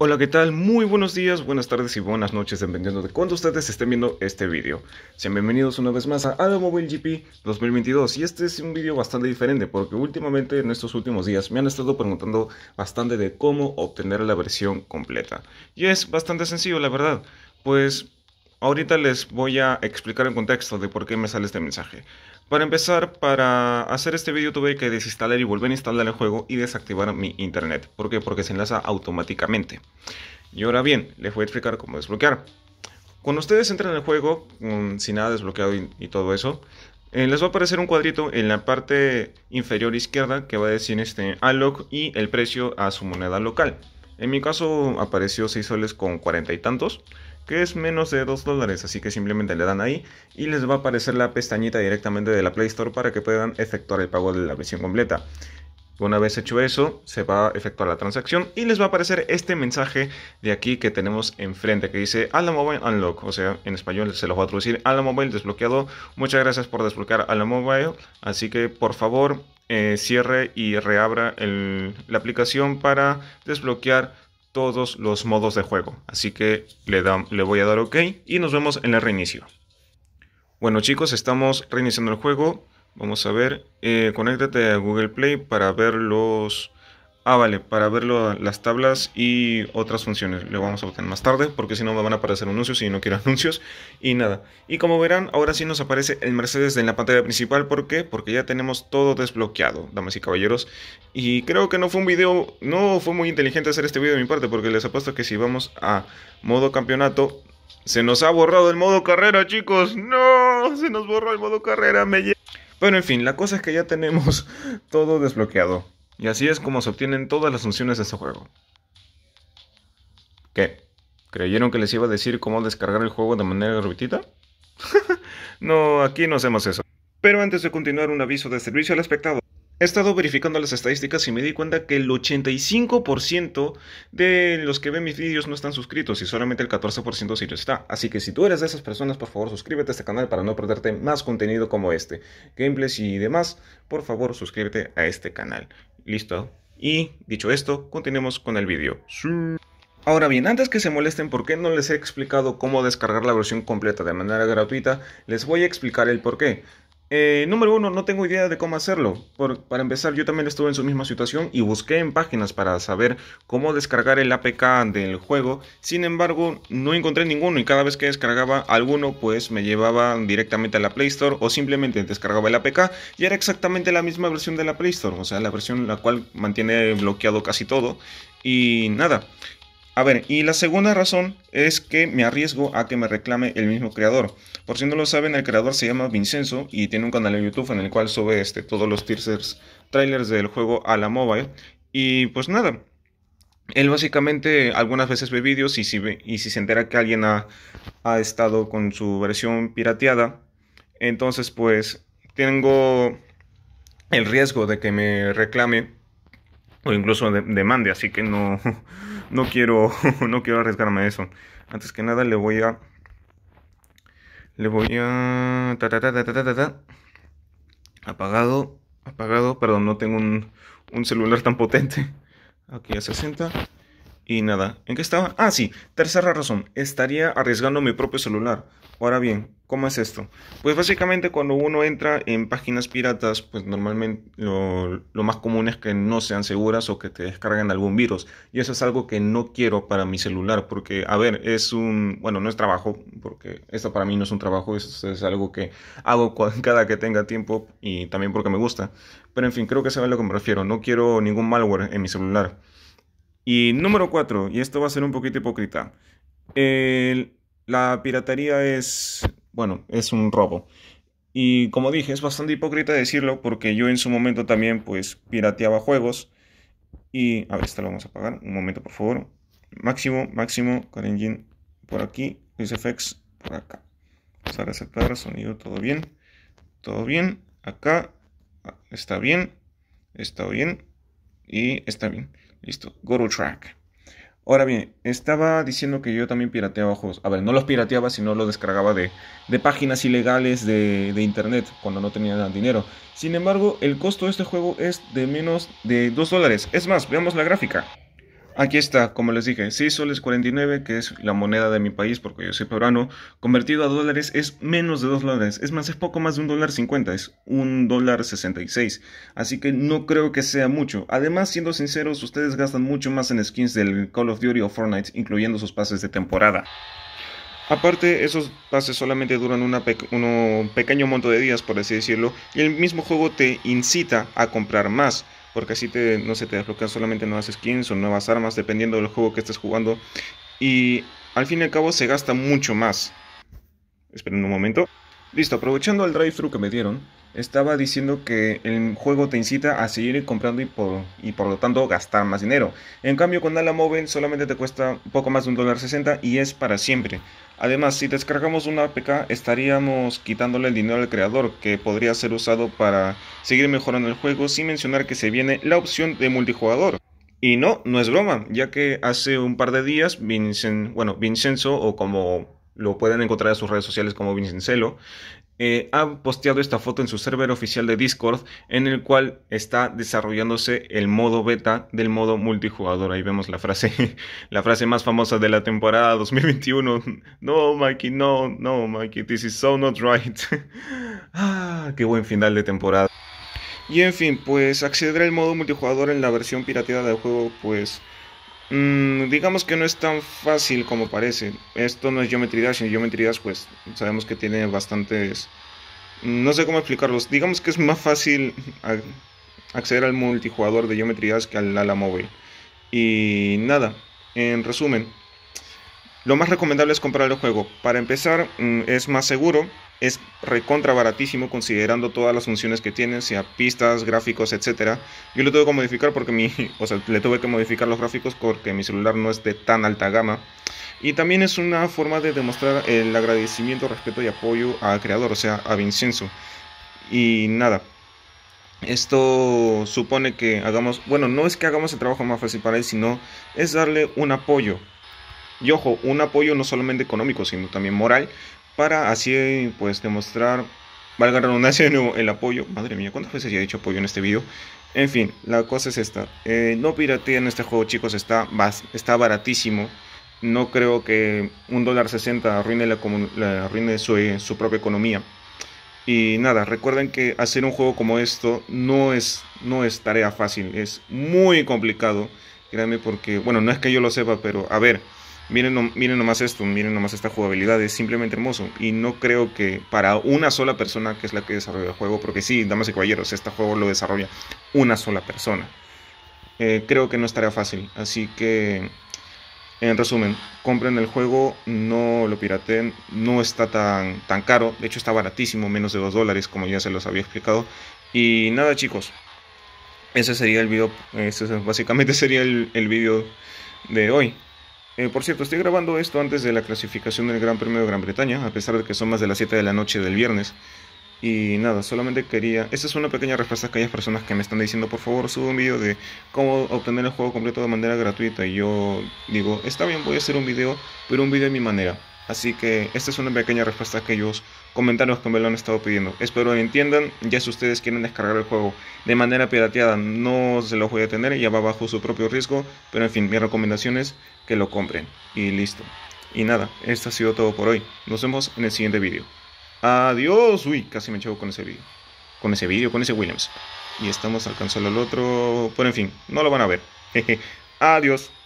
Hola, ¿qué tal? Muy buenos días, buenas tardes y buenas noches, dependiendo de cuándo ustedes estén viendo este video. Sean bienvenidos una vez más a Mobile GP 2022 y este es un video bastante diferente porque últimamente en estos últimos días me han estado preguntando bastante de cómo obtener la versión completa. Y es bastante sencillo, la verdad, pues ahorita les voy a explicar el contexto de por qué me sale este mensaje. Para empezar, para hacer este vídeo tuve que desinstalar y volver a instalar el juego y desactivar mi internet. ¿Por qué? Porque se enlaza automáticamente. Y ahora bien, les voy a explicar cómo desbloquear. Cuando ustedes entran al juego, sin nada desbloqueado y, todo eso, eh, les va a aparecer un cuadrito en la parte inferior izquierda que va a decir este Alloc y el precio a su moneda local. En mi caso apareció 6 soles con 40 y tantos que es menos de 2 dólares, así que simplemente le dan ahí y les va a aparecer la pestañita directamente de la Play Store para que puedan efectuar el pago de la versión completa. Una vez hecho eso, se va a efectuar la transacción y les va a aparecer este mensaje de aquí que tenemos enfrente que dice Ala Mobile Unlock, o sea, en español se lo va a traducir Ala Mobile desbloqueado. Muchas gracias por desbloquear Ala Mobile, así que por favor eh, cierre y reabra la aplicación para desbloquear todos los modos de juego. Así que le, le voy a dar OK y nos vemos en el reinicio. Bueno chicos, estamos reiniciando el juego. Vamos a ver, eh, conéctate a Google Play para ver los Ah, vale, para verlo las tablas y otras funciones. Lo vamos a obtener más tarde porque si no me van a aparecer anuncios y no quiero anuncios y nada. Y como verán, ahora sí nos aparece el Mercedes en la pantalla principal. ¿Por qué? Porque ya tenemos todo desbloqueado, damas y caballeros. Y creo que no fue un video, no fue muy inteligente hacer este video de mi parte porque les apuesto que si vamos a modo campeonato, se nos ha borrado el modo carrera, chicos. No, se nos borró el modo carrera. Me... Pero en fin, la cosa es que ya tenemos todo desbloqueado. Y así es como se obtienen todas las funciones de este juego. ¿Qué? ¿Creyeron que les iba a decir cómo descargar el juego de manera gratuita? no, aquí no hacemos eso. Pero antes de continuar, un aviso de servicio al espectador. He estado verificando las estadísticas y me di cuenta que el 85% de los que ven mis vídeos no están suscritos y solamente el 14% sí lo está. Así que si tú eres de esas personas, por favor suscríbete a este canal para no perderte más contenido como este. Gameplays y demás, por favor suscríbete a este canal. Listo. Y dicho esto, continuemos con el vídeo. Ahora bien, antes que se molesten porque no les he explicado cómo descargar la versión completa de manera gratuita, les voy a explicar el por qué. Eh, número uno, no tengo idea de cómo hacerlo. Por, para empezar, yo también estuve en su misma situación y busqué en páginas para saber cómo descargar el APK del juego. Sin embargo, no encontré ninguno y cada vez que descargaba alguno, pues me llevaba directamente a la Play Store o simplemente descargaba el APK y era exactamente la misma versión de la Play Store, o sea, la versión la cual mantiene bloqueado casi todo. Y nada, a ver, y la segunda razón es que me arriesgo a que me reclame el mismo creador. Por si no lo saben, el creador se llama Vincenzo y tiene un canal en YouTube en el cual sube este, todos los teasers, trailers del juego a la mobile. Y pues nada, él básicamente algunas veces ve vídeos y si, y si se entera que alguien ha, ha estado con su versión pirateada, entonces pues tengo el riesgo de que me reclame o incluso demande, así que no, no quiero, no quiero arriesgarme a eso. Antes que nada le voy a... Le voy a... apagado, apagado, perdón, no tengo un, un celular tan potente. Aquí a 60. Y nada, ¿en qué estaba? Ah, sí, tercera razón, estaría arriesgando mi propio celular. Ahora bien, ¿cómo es esto? Pues básicamente cuando uno entra en páginas piratas, pues normalmente lo, más común es que no sean seguras o que te descarguen algún virus. Y eso es algo que no quiero para mi celular, porque, a ver, es un, bueno, no es trabajo, porque esto para mí no es un trabajo, Eso es algo que hago cada que tenga tiempo y también porque me gusta. Pero en fin, creo que saben a lo que me refiero, no quiero ningún malware en mi celular. Y número cuatro, y esto va a ser un poquito hipócrita, la piratería es, bueno, es un robo. Y como dije, es bastante hipócrita decirlo porque yo en su momento también pues pirateaba juegos. Y a ver, esto lo vamos a apagar. Un momento, por favor. Máximo, máximo, CarEngine por aquí, FX por acá. Vamos a el sonido, todo bien. Todo bien. Acá ah, está bien. Está bien. Y está bien. Listo, go track. Ahora bien, estaba diciendo que yo también pirateaba juegos. A ver, no los pirateaba, sino los descargaba de, páginas ilegales de, de, internet cuando no tenía dinero. Sin embargo, el costo de este juego es de menos de 2 dólares. Es más, veamos la gráfica. Aquí está, como les dije, 6 soles 49, que es la moneda de mi país porque yo soy peruano, convertido a dólares es menos de 2 dólares, es más, es poco más de un dólar 50, es un dólar 66, así que no creo que sea mucho. Además, siendo sinceros, ustedes gastan mucho más en skins del Call of Duty o Fortnite, incluyendo sus pases de temporada. Aparte, esos pases solamente duran un pequeño monto de días, por así decirlo, y el mismo juego te incita a comprar más porque así no se te desbloquean solamente nuevas skins o nuevas armas, dependiendo del juego que estés jugando. Y al fin y al cabo se gasta mucho más. Esperen un momento. Listo, aprovechando el drive-thru que me dieron, estaba diciendo que el juego te incita a seguir comprando y por, y por lo tanto gastar más dinero. En cambio, con Ala Mobile solamente te cuesta un poco más de un y es para siempre. Además, si descargamos una APK, estaríamos quitándole el dinero al creador, que podría ser usado para seguir mejorando el juego, sin mencionar que se viene la opción de multijugador. Y no, no es broma, ya que hace un par de días Vincent, bueno, Vincenzo o como lo pueden encontrar en sus redes sociales como Vincencelo, eh, ha posteado esta foto en su server oficial de Discord, en el cual está desarrollándose el modo beta del modo multijugador. Ahí vemos la frase, la frase más famosa de la temporada 2021. No, Mikey, no, no, Mikey, this is so not right. ah, qué buen final de temporada. Y en fin, pues acceder al modo multijugador en la versión pirateada del juego, pues Mm, digamos que no es tan fácil como parece. Esto no es Geometry Dash, en Geometry Dash pues sabemos que tiene bastantes... No sé cómo explicarlos. Digamos que es más fácil acceder al multijugador de Geometry Dash que al ala móvil. Y nada, en resumen, lo más recomendable es comprar el juego. Para empezar, mm, es más seguro es recontra baratísimo considerando todas las funciones que tiene, sea pistas, gráficos, etcétera. Yo lo tuve que modificar porque mi, o sea, le tuve que modificar los gráficos porque mi celular no es de tan alta gama. Y también es una forma de demostrar el agradecimiento, respeto y apoyo al creador, o sea, a Vincenzo. Y nada. Esto supone que hagamos, bueno, no es que hagamos el trabajo más fácil para él, sino es darle un apoyo. Y ojo, un apoyo no solamente económico, sino también moral, para así pues demostrar, valga la redundancia de nuevo, el apoyo. Madre mía, ¿cuántas veces ya he dicho apoyo en este video? En fin, la cosa es esta. Eh, no pirateen este juego, chicos, está, está baratísimo. No creo que un dólar sesenta arruine, arruine su, eh, su propia economía. Y nada, recuerden que hacer un juego como esto no es, no es tarea fácil, es muy complicado. Créanme porque, bueno, no es que yo lo sepa, pero a ver, Miren, nomás esto, miren nomás esta jugabilidad, es simplemente hermoso. Y no creo que para una sola persona que es la que desarrolla el juego, porque sí, damas y caballeros, este juego lo desarrolla una sola persona. Eh, creo que no estaría fácil. Así que, en resumen, compren el juego, no lo pirateen, no está tan, tan caro, de hecho está baratísimo, menos de 2 dólares, como ya se los había explicado. Y nada chicos, ese sería el video, ese básicamente sería el, el video de hoy. Eh, por cierto, estoy grabando esto antes de la clasificación del Gran Premio de Gran Bretaña, a pesar de que son más de las 7 de la noche del viernes. Y nada, solamente quería... Esta es una pequeña respuesta a aquellas personas que me están diciendo, por favor, sube un video de cómo obtener el juego completo de manera gratuita. Y yo digo, está bien, voy a hacer un video, pero un video de mi manera. Así que esta es una pequeña respuesta a aquellos comentarios que me lo han estado pidiendo. Espero que entiendan, ya si ustedes quieren descargar el juego de manera pirateada, no se lo voy a tener, ya va bajo su propio riesgo, pero en fin, mi recomendación es que lo compren y listo. Y nada, esto ha sido todo por hoy. Nos vemos en el siguiente vídeo. Adiós. Uy, casi me echó con ese vídeo. Con ese vídeo, con ese Williams. Y estamos alcanzando el otro. Pero en fin, no lo van a ver. Adiós.